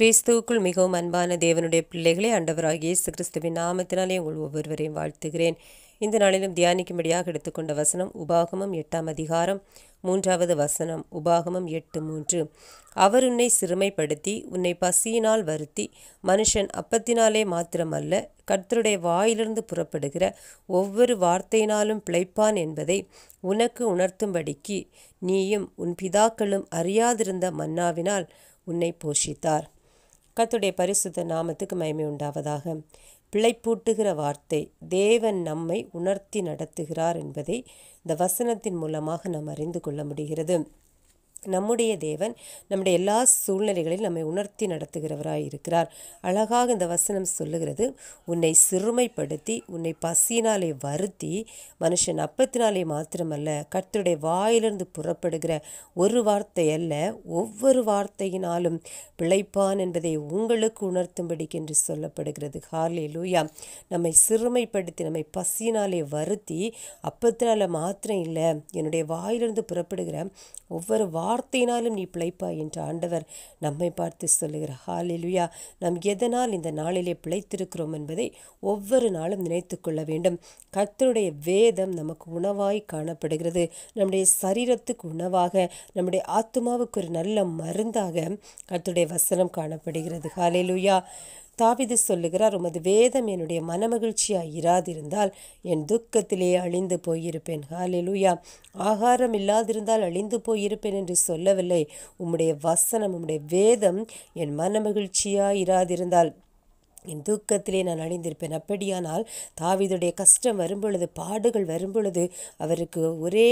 கிறிஸ்துவுக்குள் மிகவும் அன்பான தேவனுடைய பிள்ளைகளை ஆண்டவராகிய இயேசு கிறிஸ்துவின் நாமத்தினாலே உங்கள் ஒவ்வொருவரையும் வாழ்த்துகிறேன் இந்த நாளிலும் தியானிக்கும்படியாக எடுத்துக்கொண்ட வசனம் உபாகமம் எட்டாம் அதிகாரம் மூன்றாவது வசனம் உபாகமம் எட்டு மூன்று அவர் உன்னை சிறுமைப்படுத்தி உன்னை பசியினால் வருத்தி மனுஷன் அப்பத்தினாலே மாத்திரமல்ல கர்த்தருடைய வாயிலிருந்து புறப்படுகிற ஒவ்வொரு வார்த்தையினாலும் பிழைப்பான் என்பதை உனக்கு உணர்த்தும்படிக்கு நீயும் உன் பிதாக்களும் அறியாதிருந்த மன்னாவினால் உன்னை போஷித்தார் கத்துடைய பரிசுத்த நாமத்துக்கு மயமை உண்டாவதாக பிழைப்பூட்டுகிற வார்த்தை தேவன் நம்மை உணர்த்தி நடத்துகிறார் என்பதை இந்த வசனத்தின் மூலமாக நாம் அறிந்து கொள்ள முடிகிறது நம்முடைய தேவன் நம்முடைய எல்லா சூழ்நிலைகளில் நம்மை உணர்த்தி நடத்துகிறவராய் இருக்கிறார் அழகாக இந்த வசனம் சொல்லுகிறது உன்னை சிறுமைப்படுத்தி உன்னை பசியினாலே வருத்தி மனுஷன் அப்பத்தினாலே மாத்திரமல்ல கர்த்தருடைய வாயிலிருந்து புறப்படுகிற ஒரு வார்த்தை அல்ல ஒவ்வொரு வார்த்தையினாலும் பிழைப்பான் என்பதை உங்களுக்கு உணர்த்தும்படிக்கு என்று சொல்லப்படுகிறது ஹார்லே லூயா நம்மை சிறுமைப்படுத்தி நம்மை பசியினாலே வருத்தி அப்பத்தினால மாத்திரம் இல்லை என்னுடைய வாயிலிருந்து புறப்படுகிற ஒவ்வொரு வார்த்தையினாலும் நீ பிழைப்பா என்று ஆண்டவர் நம்மை பார்த்து சொல்லுகிறார் ஹாலிலுயா நாம் எதனால் இந்த நாளிலே பிழைத்திருக்கிறோம் என்பதை ஒவ்வொரு நாளும் நினைத்து கொள்ள வேண்டும் கத்தருடைய வேதம் நமக்கு உணவாய் காணப்படுகிறது நம்முடைய சரீரத்துக்கு உணவாக நம்முடைய ஆத்மாவுக்கு ஒரு நல்ல மருந்தாக கத்துடைய வசனம் காணப்படுகிறது ஹாலிலுயா தாவிது சொல்லுகிறார் உமது வேதம் என்னுடைய மனமகிழ்ச்சியாக இராதிருந்தால் என் துக்கத்திலே அழிந்து போயிருப்பேன் ஹாலிலூயா ஆகாரம் இல்லாதிருந்தால் அழிந்து போயிருப்பேன் என்று சொல்லவில்லை உம்முடைய வசனம் உம்முடைய வேதம் என் மனமகிழ்ச்சியாக இராதிருந்தால் என் தூக்கத்திலே நான் அழிந்திருப்பேன் அப்படியானால் தாவிதுடைய கஷ்டம் வரும்பொழுது பாடுகள் வரும்பொழுது அவருக்கு ஒரே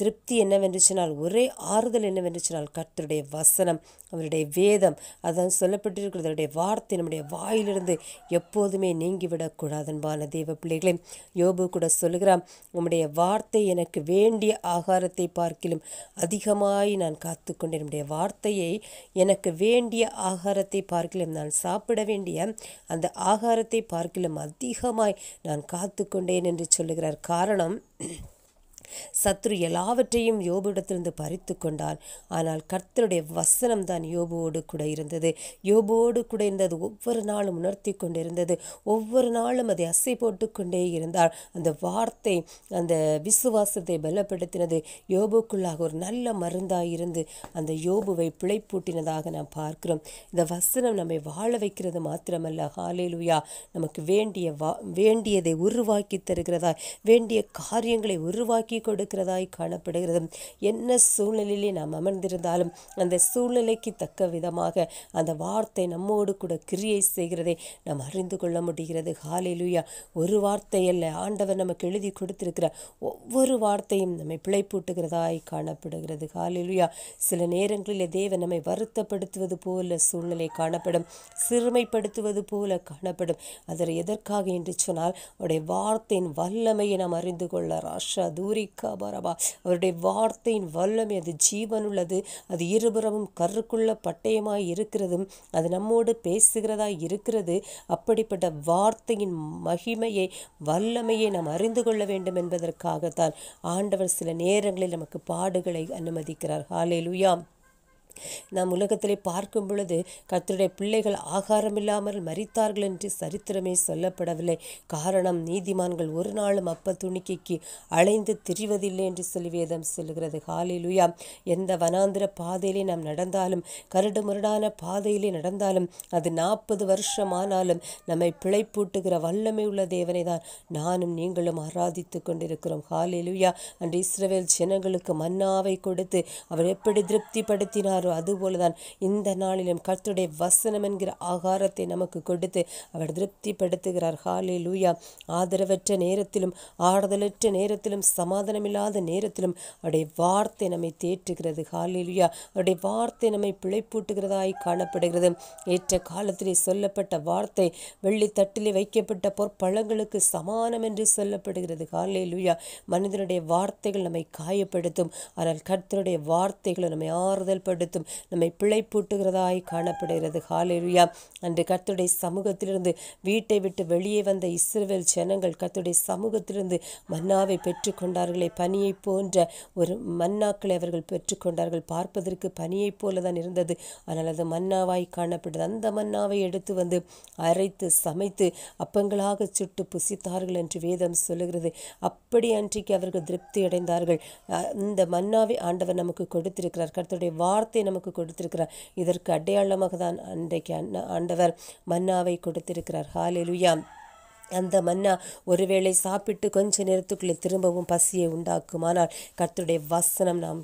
திருப்தி என்னவென்று சொன்னால் ஒரே ஆறுதல் என்னவென்று சொன்னால் கர்த்தருடைய வசனம் அவருடைய வேதம் அதான் சொல்லப்பட்டிருக்கிறது வார்த்தை நம்முடைய வாயிலிருந்து எப்போதுமே நீங்கிவிடக்கூடாதன்பான தேவ பிள்ளைகளே யோபு கூட சொல்லுகிறான் உம்முடைய வார்த்தை எனக்கு வேண்டிய ஆகாரத்தை பார்க்கிலும் அதிகமாய் நான் காத்து கொண்டேன் என்னுடைய வார்த்தையை எனக்கு வேண்டிய ஆகாரத்தை பார்க்கிலும் நான் சாப்பிட வேண்டிய அந்த ஆகாரத்தை பார்க்கலும் அதிகமாய் நான் காத்து கொண்டேன் என்று சொல்லுகிறார் காரணம் சத்ரு எல்லாவற்றையும் யோபுடத்திலிருந்து பறித்து கொண்டான் ஆனால் கர்த்தருடைய வசனம் தான் யோபுவோடு கூட இருந்தது யோபுவோடு கூட இருந்தது ஒவ்வொரு நாளும் உணர்த்தி கொண்டிருந்தது ஒவ்வொரு நாளும் அதை அசை போட்டு கொண்டே இருந்தார் அந்த வார்த்தை அந்த விசுவாசத்தை பலப்படுத்தினது யோபுக்குள்ளாக ஒரு நல்ல மருந்தாக இருந்து அந்த யோபுவை பிழைப்பூட்டினதாக நாம் பார்க்கிறோம் இந்த வசனம் நம்மை வாழ வைக்கிறது மாத்திரமல்ல ஹாலேலுயா நமக்கு வேண்டிய வா வேண்டியதை உருவாக்கி தருகிறதா வேண்டிய காரியங்களை உருவாக்கி கொடுக்கிறதாய் காணப்படுகிறது என்ன சூழ்நிலையிலே நாம் அமர்ந்திருந்தாலும் அந்த சூழ்நிலைக்கு தக்க விதமாக அந்த வார்த்தை நம்மோடு கூட கிரியை செய்கிறதை நாம் அறிந்து கொள்ள முடிகிறது காலையிலுயா ஒரு வார்த்தை அல்ல ஆண்டவர் நமக்கு எழுதி கொடுத்திருக்கிற ஒவ்வொரு வார்த்தையும் நம்மை பிழைப்பூட்டுகிறதாய் காணப்படுகிறது காலையிலுயா சில நேரங்களில் தேவன் நம்மை வருத்தப்படுத்துவது போல சூழ்நிலை காணப்படும் சிறுமைப்படுத்துவது போல காணப்படும் அதற்கு எதற்காக என்று சொன்னால் அவருடைய வார்த்தையின் வல்லமையை நாம் அறிந்து கொள்ள ராஷா தூரி கபரபா அவருடைய வார்த்தையின் வல்லமை அது ஜீவனுள்ளது அது இருபுறமும் கருக்குள்ள பட்டயமாய் இருக்கிறதும் அது நம்மோடு பேசுகிறதா இருக்கிறது அப்படிப்பட்ட வார்த்தையின் மகிமையை வல்லமையை நாம் அறிந்து கொள்ள வேண்டும் என்பதற்காகத்தான் ஆண்டவர் சில நேரங்களில் நமக்கு பாடுகளை அனுமதிக்கிறார் ஹாலே லுயாம் நாம் உலகத்திலே பார்க்கும் பொழுது கத்தருடைய பிள்ளைகள் ஆகாரமில்லாமல் மறித்தார்கள் என்று சரித்திரமே சொல்லப்படவில்லை காரணம் நீதிமான்கள் ஒரு நாளும் அப்ப துணிக்கைக்கு அலைந்து திரிவதில்லை என்று சொல்லி வேதம் சொல்லுகிறது ஹாலிலுயா எந்த வனாந்திர பாதையிலே நாம் நடந்தாலும் கருடு முரடான பாதையிலே நடந்தாலும் அது நாற்பது வருஷம் ஆனாலும் நம்மை பிழைப்பூட்டுகிற வல்லமை உள்ள தேவனை தான் நானும் நீங்களும் ஆராதித்து கொண்டிருக்கிறோம் காலிலுயா அன்று இஸ்ரவேல் ஜனங்களுக்கு மன்னாவை கொடுத்து அவர் எப்படி திருப்திப்படுத்தினார் கொடுத்தாரோ அதுபோலதான் இந்த நாளிலும் கர்த்தருடைய வசனம் என்கிற ஆகாரத்தை நமக்கு கொடுத்து அவர் திருப்திப்படுத்துகிறார் ஹாலே லூயா ஆதரவற்ற நேரத்திலும் ஆறுதலற்ற நேரத்திலும் சமாதானமில்லாத நேரத்திலும் அவருடைய வார்த்தை நம்மை தேற்றுகிறது ஹாலே லூயா அவருடைய வார்த்தை நம்மை பிழைப்பூட்டுகிறதாய் காணப்படுகிறது ஏற்ற காலத்திலே சொல்லப்பட்ட வார்த்தை வெள்ளி தட்டிலே வைக்கப்பட்ட பொற்பழங்களுக்கு சமானம் என்று சொல்லப்படுகிறது ஹாலே லூயா மனிதனுடைய வார்த்தைகள் நம்மை காயப்படுத்தும் ஆனால் கர்த்தருடைய வார்த்தைகளை நம்மை ஆறுதல் படுத்தும் வெளிப்படுத்தும் நம்மை பிழைப்பூட்டுகிறதாய் காணப்படுகிறது ஹாலேருயா அன்று கத்துடைய சமூகத்திலிருந்து வீட்டை விட்டு வெளியே வந்த இஸ்ரேல் ஜனங்கள் கத்துடைய சமூகத்திலிருந்து மன்னாவை பெற்றுக்கொண்டார்களே பனியை போன்ற ஒரு மன்னாக்களை அவர்கள் பெற்றுக்கொண்டார்கள் பார்ப்பதற்கு பனியை போல தான் இருந்தது ஆனால் அது மன்னாவாய் காணப்படுது அந்த மன்னாவை எடுத்து வந்து அரைத்து சமைத்து அப்பங்களாக சுட்டு புசித்தார்கள் என்று வேதம் சொல்லுகிறது அப்படி அன்றைக்கு அவர்கள் திருப்தி அடைந்தார்கள் இந்த மன்னாவை ஆண்டவர் நமக்கு கொடுத்திருக்கிறார் கருத்துடைய வார்த்தை அப்பத்தை நமக்கு கொடுத்திருக்கிறார் இதற்கு அடையாளமாக தான் அன்றைக்கு ஆண்டவர் மன்னாவை கொடுத்திருக்கிறார் ஹாலெலுயாம் அந்த மன்னா ஒருவேளை சாப்பிட்டு கொஞ்ச நேரத்துக்குள்ளே திரும்பவும் பசியை உண்டாக்குமானால் ஆனால் கர்த்தருடைய வசனம் நாம்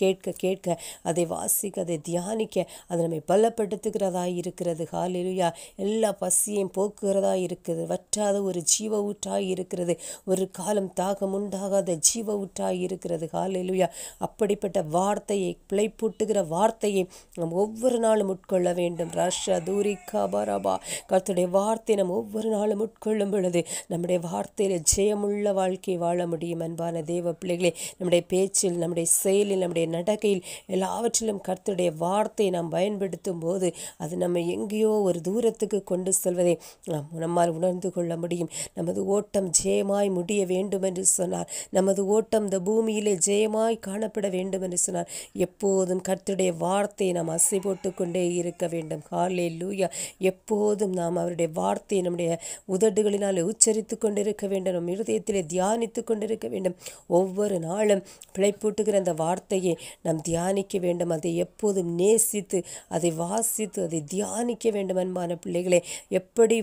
கேட்க கேட்க அதை வாசிக்க அதை தியானிக்க அதை நம்மை பலப்படுத்துகிறதா இருக்கிறது ஹாலிலுயா எல்லா பசியையும் போக்குகிறதா இருக்கிறது வற்றாத ஒரு ஜீவ ஊற்றாய் இருக்கிறது ஒரு காலம் தாகம் உண்டாகாத ஜீவ ஊற்றாய் இருக்கிறது காலிலுயா அப்படிப்பட்ட வார்த்தையை பிழைப்பூட்டுகிற வார்த்தையை நாம் ஒவ்வொரு நாளும் உட்கொள்ள வேண்டும் ரஷ்யா தூரி கபரபா கர்த்துடைய வார்த்தை நம் ஒவ்வொரு நாளும் உட்கொள்ள கொள்ளும் பொழுது நம்முடைய வார்த்தையில் ஜெயமுள்ள வாழ்க்கை வாழ முடியும் அன்பான தேவ பிள்ளைகளே நம்முடைய பேச்சில் நம்முடைய செயலில் நம்முடைய நடக்கையில் எல்லாவற்றிலும் கர்த்தருடைய வார்த்தை நாம் பயன்படுத்தும் போது அது நம்ம எங்கேயோ ஒரு தூரத்துக்கு கொண்டு செல்வதை நாம் நம்மால் உணர்ந்து கொள்ள முடியும் நமது ஓட்டம் ஜெயமாய் முடிய வேண்டும் என்று சொன்னார் நமது ஓட்டம் இந்த பூமியிலே ஜெயமாய் காணப்பட வேண்டும் என்று சொன்னார் எப்போதும் கர்த்தருடைய வார்த்தையை நாம் அசை போட்டுக்கொண்டே இருக்க வேண்டும் காலையில் லூயா எப்போதும் நாம் அவருடைய வார்த்தையை நம்முடைய உதடுகள் வார்த்தைகளினாலே உச்சரித்து கொண்டிருக்க வேண்டும் நம் இருதயத்திலே தியானித்து கொண்டிருக்க வேண்டும் ஒவ்வொரு நாளும் பிழைப்பூட்டுகிற அந்த வார்த்தையை நாம் தியானிக்க வேண்டும் அதை எப்போதும் நேசித்து அதை வாசித்து அதை தியானிக்க வேண்டும் அன்பான பிள்ளைகளை எப்படி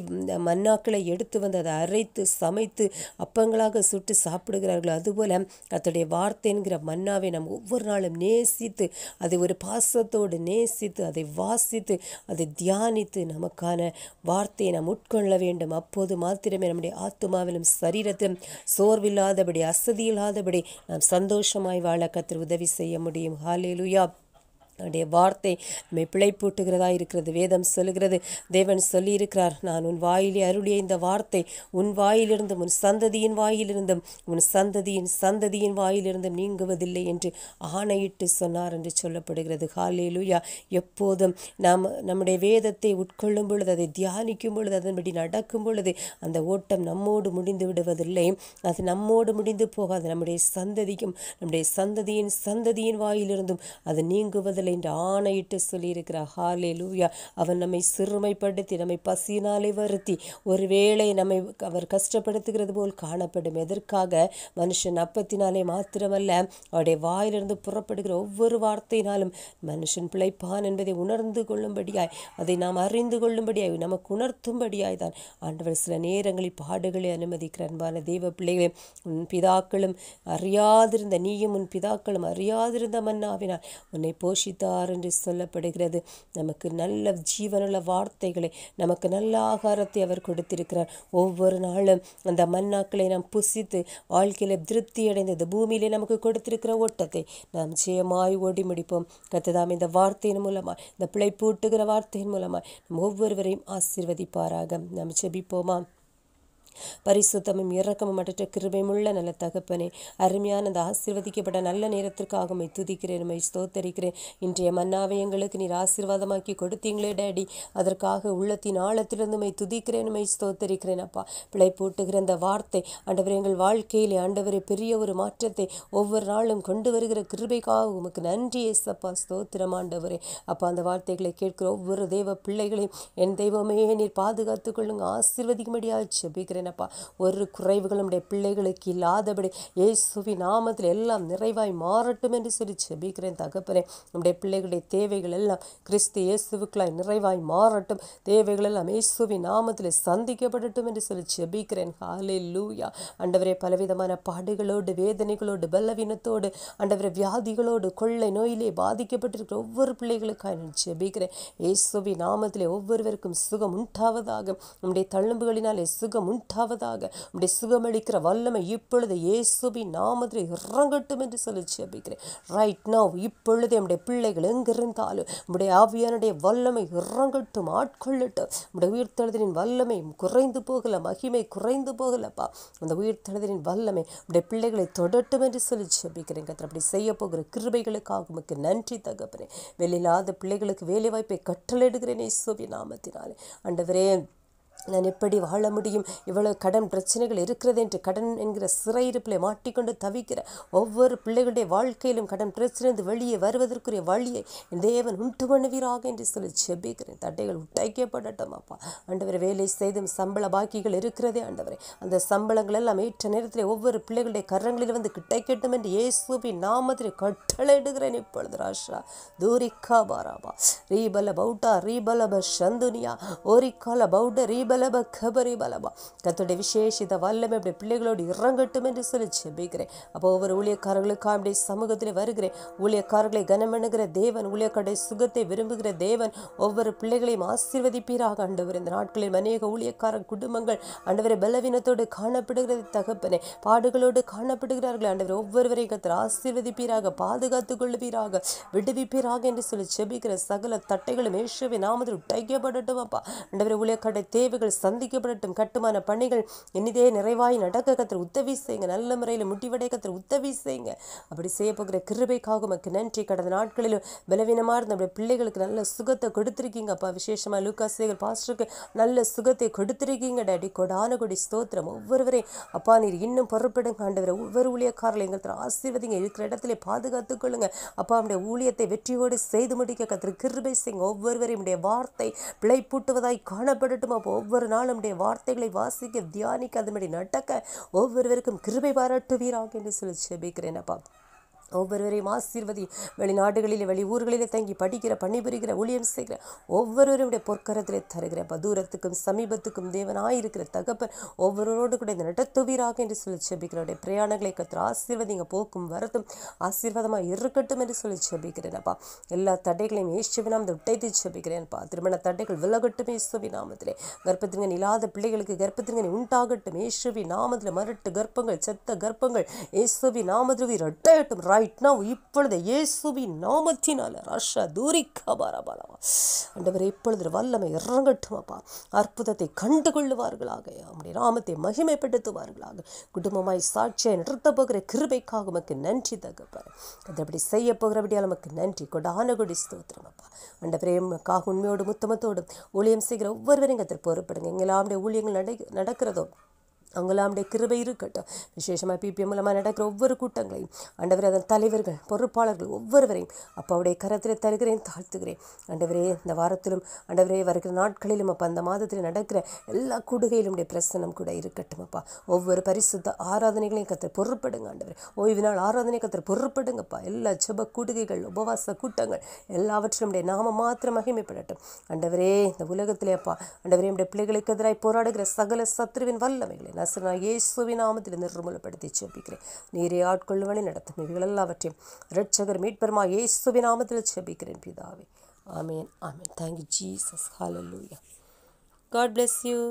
மன்னாக்களை எடுத்து வந்து அதை அரைத்து சமைத்து அப்பங்களாக சுட்டு சாப்பிடுகிறார்கள் அதுபோல் வார்த்தை வார்த்தைங்கிற மன்னாவை நாம் ஒவ்வொரு நாளும் நேசித்து அதை ஒரு பாசத்தோடு நேசித்து அதை வாசித்து அதை தியானித்து நமக்கான வார்த்தையை நாம் உட்கொள்ள வேண்டும் அப்போது மாத்திரம் மாத்திரமே நம்முடைய ஆத்மாவிலும் சரீரத்திலும் சோர்வில்லாதபடி அசதியில்லாதபடி நாம் சந்தோஷமாய் வாழ கத்திர உதவி செய்ய முடியும் ஹாலேலுயா உன்னுடைய வார்த்தை நம்மை பிழைப்பூட்டுகிறதா இருக்கிறது வேதம் சொல்லுகிறது தேவன் சொல்லியிருக்கிறார் நான் உன் வாயிலே அருளிய இந்த வார்த்தை உன் வாயிலிருந்தும் உன் சந்ததியின் வாயிலிருந்தும் உன் சந்ததியின் சந்ததியின் வாயிலிருந்தும் நீங்குவதில்லை என்று ஆணையிட்டு சொன்னார் என்று சொல்லப்படுகிறது ஹாலே லூயா எப்போதும் நாம் நம்முடைய வேதத்தை உட்கொள்ளும் பொழுது அதை தியானிக்கும் பொழுது அதன்படி நடக்கும் பொழுது அந்த ஓட்டம் நம்மோடு முடிந்து விடுவதில்லை அது நம்மோடு முடிந்து போகாது நம்முடைய சந்ததிக்கும் நம்முடைய சந்ததியின் சந்ததியின் வாயிலிருந்தும் அது நீங்குவதில்லை விடுவார்கள் என்று ஆணையிட்டு சொல்லியிருக்கிறார் ஹாலே லூயா அவன் நம்மை சிறுமைப்படுத்தி நம்மை பசியினாலே வருத்தி ஒருவேளை நம்மை அவர் கஷ்டப்படுத்துகிறது போல் காணப்படும் எதற்காக மனுஷன் அப்பத்தினாலே மாத்திரமல்ல அவருடைய வாயிலிருந்து புறப்படுகிற ஒவ்வொரு வார்த்தையினாலும் மனுஷன் பிழைப்பான் என்பதை உணர்ந்து கொள்ளும்படியாய் அதை நாம் அறிந்து கொள்ளும்படியாய் நமக்கு உணர்த்தும்படியாய் தான் ஆண்டவர் சில நேரங்களில் பாடுகளை அனுமதிக்கிற அன்பான தெய்வ பிள்ளைகளே உன் பிதாக்களும் அறியாதிருந்த நீயும் உன் பிதாக்களும் அறியாதிருந்த மன்னாவினால் உன்னை போஷித்து செய்தார் என்று சொல்லப்படுகிறது நமக்கு நல்ல ஜீவனுள்ள வார்த்தைகளை நமக்கு நல்ல ஆகாரத்தை அவர் கொடுத்திருக்கிறார் ஒவ்வொரு நாளும் அந்த மண்ணாக்களை நாம் புசித்து வாழ்க்கையில் திருப்தி இந்த பூமியிலே நமக்கு கொடுத்திருக்கிற ஓட்டத்தை நாம் ஜெயமாய் ஓடி முடிப்போம் கத்துதாம் இந்த வார்த்தையின் மூலமாய் இந்த பிழை பூட்டுகிற வார்த்தையின் மூலமாய் நம் ஒவ்வொருவரையும் ஆசிர்வதிப்பாராக நாம் செபிப்போமா பரிசுத்தமும் இறக்கமும் அற்ற உள்ள நல்ல தகப்பனே அருமையான அந்த ஆசீர்வதிக்கப்பட்ட நல்ல நேரத்திற்காக உண்மை துதிக்கிறேன் உண்மை ஸ்தோத்தரிக்கிறேன் இன்றைய மன்னாவை எங்களுக்கு நீர் ஆசீர்வாதமாக்கி கொடுத்தீங்களே டேடி அதற்காக உள்ளத்தின் ஆழத்திலிருந்து உண்மை துதிக்கிறேன் உண்மை ஸ்தோத்தரிக்கிறேன் அப்பா பிழை போட்டுகிற அந்த வார்த்தை ஆண்டவர் எங்கள் வாழ்க்கையிலே ஆண்டவரை பெரிய ஒரு மாற்றத்தை ஒவ்வொரு நாளும் கொண்டு வருகிற கிருபைக்காக உமக்கு நன்றி எஸ் அப்பா ஸ்தோத்திரம் ஆண்டவரே அப்பா அந்த வார்த்தைகளை கேட்கிற ஒவ்வொரு தெய்வ பிள்ளைகளையும் என் தெய்வமே நீர் பாதுகாத்துக் கொள்ளுங்க ஆசீர்வதிக்கும்படியாக செபிக்கிறேன் என்னப்பா ஒரு குறைவுகளும் நம்முடைய பிள்ளைகளுக்கு இல்லாதபடி இயேசுவி நாமத்தில் எல்லாம் நிறைவாய் மாறட்டும் என்று சொல்லி செபிக்கிறேன் தகப்பறேன் நம்முடைய பிள்ளைகளுடைய தேவைகள் எல்லாம் கிறிஸ்து இயேசுவுக்குள்ளாய் நிறைவாய் மாறட்டும் தேவைகள் எல்லாம் இயேசுவி நாமத்தில் சந்திக்கப்படட்டும் என்று சொல்லி செபிக்கிறேன் ஹாலே லூயா அண்டவரே பலவிதமான பாடுகளோடு வேதனைகளோடு பலவீனத்தோடு அண்டவரை வியாதிகளோடு கொள்ளை நோயிலே பாதிக்கப்பட்டிருக்கிற ஒவ்வொரு பிள்ளைகளுக்காக நான் செபிக்கிறேன் ஏசுவி நாமத்திலே ஒவ்வொருவருக்கும் சுகம் உண்டாவதாக நம்முடைய தழும்புகளினாலே சுகம் உண்டு பத்தாவது உடைய சுகமளிக்கிற வல்லமை இப்பொழுது இயேசுபி நாமதிரி இறங்கட்டும் என்று சொல்லி ஜெபிக்கிறேன் ரைட் நவ் இப்பொழுது நம்முடைய பிள்ளைகள் எங்கிருந்தாலும் நம்முடைய ஆவியானுடைய வல்லமை இறங்கட்டும் ஆட்கொள்ளட்டும் நம்முடைய உயிர்த்தெழுதலின் வல்லமை குறைந்து போகல மகிமை குறைந்து போகலப்பா அந்த உயிர்த்தெழுதலின் வல்லமை நம்முடைய பிள்ளைகளை தொடட்டும் என்று சொல்லி ஜெபிக்கிறேன் கத்திர அப்படி செய்ய போகிற கிருபைகளுக்காக உமக்கு நன்றி தகப்பனே வெளியில்லாத பிள்ளைகளுக்கு வேலைவாய்ப்பை கற்றலிடுகிறேனே சோவி நாமத்தினாலே அண்டவரே நான் எப்படி வாழ முடியும் இவ்வளோ கடன் பிரச்சனைகள் இருக்கிறது என்று கடன் என்கிற சிறையிருப்பில் மாட்டிக்கொண்டு தவிக்கிற ஒவ்வொரு பிள்ளைகளுடைய வாழ்க்கையிலும் கடன் பிரச்சனை வெளியே வருவதற்குரிய வழியை தேவன் உண்டு பண்ணுவீராக என்று சொல்லி செபிக்கிறேன் தட்டைகள் உட்டைக்கப்படட்டும் அப்பா ஆண்டவர் வேலை செய்தும் சம்பள பாக்கிகள் இருக்கிறதே ஆண்டவரை அந்த சம்பளங்கள் எல்லாம் ஏற்ற நேரத்தில் ஒவ்வொரு பிள்ளைகளுடைய கரங்களில் வந்து கேட்டும் என்று இயேசுபி நாமத்தில் கட்டளையிடுகிறேன் இப்பொழுது ராஷா தூரிக்கா பாராபா ரீபல பௌட்டா ரீபல ப சந்துனியா ஓரிக்கால பௌட்ட ரீப பலப கபரி பலபா கத்துடைய விசேஷித வல்லமை அப்படி பிள்ளைகளோடு இறங்கட்டும் என்று சொல்லி செபிக்கிறேன் அப்போ ஒவ்வொரு ஊழியக்காரர்களுக்காக அப்படி சமூகத்தில் வருகிறேன் ஊழியக்காரர்களை கனமெணுகிற தேவன் ஊழியக்காரடைய சுகத்தை விரும்புகிற தேவன் ஒவ்வொரு பிள்ளைகளையும் ஆசீர்வதிப்பீராக ஆண்டவர் இந்த நாட்களில் அநேக ஊழியக்கார குடும்பங்கள் ஆண்டவரை பலவீனத்தோடு காணப்படுகிறது தகப்பனே பாடுகளோடு காணப்படுகிறார்கள் ஆண்டவர் ஒவ்வொருவரையும் கத்திர ஆசீர்வதிப்பீராக பாதுகாத்துக் கொள்வீராக விடுவிப்பீராக என்று சொல்லி செபிக்கிற சகல தட்டைகளும் ஏசுவை நாமத்தில் உட்டைக்கப்படட்டும் அப்பா ஆண்டவரை ஊழியக்காரடைய தேவை இவர்கள் சந்திக்கப்படட்டும் கட்டுமான பணிகள் இனிதே நிறைவாய் நடக்க கத்திர உதவி செய்யுங்க நல்ல முறையில் முடிவடைய கத்திர உதவி செய்யுங்க அப்படி செய்ய போகிற கிருபைக்காக உமக்கு நன்றி கடந்த நாட்களிலும் பலவீனமாக இருந்த நம்முடைய பிள்ளைகளுக்கு நல்ல சுகத்தை கொடுத்துருக்கீங்க அப்பா விசேஷமாக லூக்கா சேகர் பாஸ்டருக்கு நல்ல சுகத்தை கொடுத்துருக்கீங்க டாடி கொடான கொடி ஸ்தோத்திரம் ஒவ்வொருவரையும் அப்பா நீர் இன்னும் பொறுப்பிடும் காண்டவர் ஒவ்வொரு ஊழியக்காரர்கள் எங்களுக்கு ஆசீர்வதிங்க இருக்கிற இடத்துல பாதுகாத்து கொள்ளுங்க அப்பா நம்முடைய ஊழியத்தை வெற்றியோடு செய்து முடிக்க கத்திர கிருபை செய்யுங்க ஒவ்வொருவரையும் வார்த்தை பிழைப்பூட்டுவதாய் காணப்படட்டும் அப்போ ஒவ்வொரு நாளும் நம்முடைய வார்த்தைகளை வாசிக்க தியானிக்க அதுபடி நடக்க ஒவ்வொருவருக்கும் கிருபை பாராட்டுவீராக என்று சொல்லி செபிக்கிறேன் அப்பா ஒவ்வொருவரையும் ஆசீர்வதி வெளிநாடுகளிலே வெளி ஊர்களிலே தங்கி படிக்கிற பணிபுரிகிற ஊழியம் செய்கிற ஒவ்வொருவருடைய பொற்கரத்திலே தருகிற பதூரத்துக்கும் சமீபத்துக்கும் தேவனாயிருக்கிற தகப்பன் ஒவ்வொருவரோடு கூட இந்த நடத்துவீராக என்று சொல்லி செபிக்கிறோடைய பிரயாணங்களை கற்று ஆசீர்வதிங்க போக்கும் வரத்தும் ஆசீர்வாதமாக இருக்கட்டும் என்று சொல்லி செபிக்கிறேனப்பா எல்லா தடைகளையும் ஏசுவினாம் இந்த உட்டைத்து செபிக்கிறேன்ப்பா திருமண தடைகள் விலகட்டும் ஏசுவி நாமத்திலே கர்ப்பத்தின்கன் இல்லாத பிள்ளைகளுக்கு கர்ப்பத்தின்கன் உண்டாகட்டும் ஏசுவி நாமத்தில் மரட்டு கர்ப்பங்கள் செத்த கர்ப்பங்கள் ஏசுவி நாமதில் இரட்டையட்டும் ரைட் நான் இப்பொழுது இயேசுவின் நாமத்தினால ராஷா தூரி கபாரபாலா ஆண்டவர் இப்பொழுது வல்லமை இறங்கட்டுமாப்பா அற்புதத்தை கண்டு கொள்ளுவார்களாக ராமத்தை நாமத்தை மகிமைப்படுத்துவார்களாக குடும்பமாய் சாட்சியை நிறுத்த போகிற கிருபைக்காக உமக்கு நன்றி தகப்பார் அது அப்படி செய்ய போகிறபடியால் நமக்கு நன்றி கொடான கொடி ஸ்தோத்திரமப்பா பிரேமக்காக உண்மையோடு முத்தமத்தோடும் ஊழியம் செய்கிற ஒவ்வொருவரையும் கத்திர பொறுப்படுங்க எங்கெல்லாம் ஊழியங்கள் நடை நடக்கிறதோ அங்கலாமுடைய கிருபை இருக்கட்டும் விசேஷமாக பிபிஎம் மூலமாக நடக்கிற ஒவ்வொரு கூட்டங்களையும் ஆண்டவர் அதன் தலைவர்கள் பொறுப்பாளர்கள் ஒவ்வொருவரையும் அப்பாவுடைய கரத்தில் தருகிறேன் தாழ்த்துகிறேன் ஆண்டவரே இந்த வாரத்திலும் ஆண்டவரே வருகிற நாட்களிலும் அப்போ அந்த மாதத்தில் நடக்கிற எல்லா குடுகையிலும் பிரசனம் கூட இருக்கட்டும் அப்பா ஒவ்வொரு பரிசுத்த ஆராதனைகளையும் கத்திர பொருட்படுங்க ஆண்டவர் ஓய்வு நாள் ஆராதனை கத்திர பொருட்படுங்கப்பா எல்லா ஜப கூடுகைகள் உபவாச கூட்டங்கள் எல்லாவற்றிலும் நாம மாத்திரம் மகிமைப்படட்டும் ஆண்டவரே இந்த உலகத்திலே அப்பா ஆண்டவரே பிள்ளைகளுக்கு எதிராக போராடுகிற சகல சத்ருவின் வல்லமைகளை நசுனா இயேசுவின் நாமத்தில் இருந்து நிர்மூலப்படுத்தி செபிக்கிறேன் நீரே ஆட்கொள்ளுவனை நடத்தும் இவைகளெல்லாவற்றையும் ரட்சகர் மீட்பெருமா இயேசுவின் நாமத்தில் செபிக்கிறேன் பிதாவே ஆமேன் ஆமேன் thank you Jesus hallelujah God bless you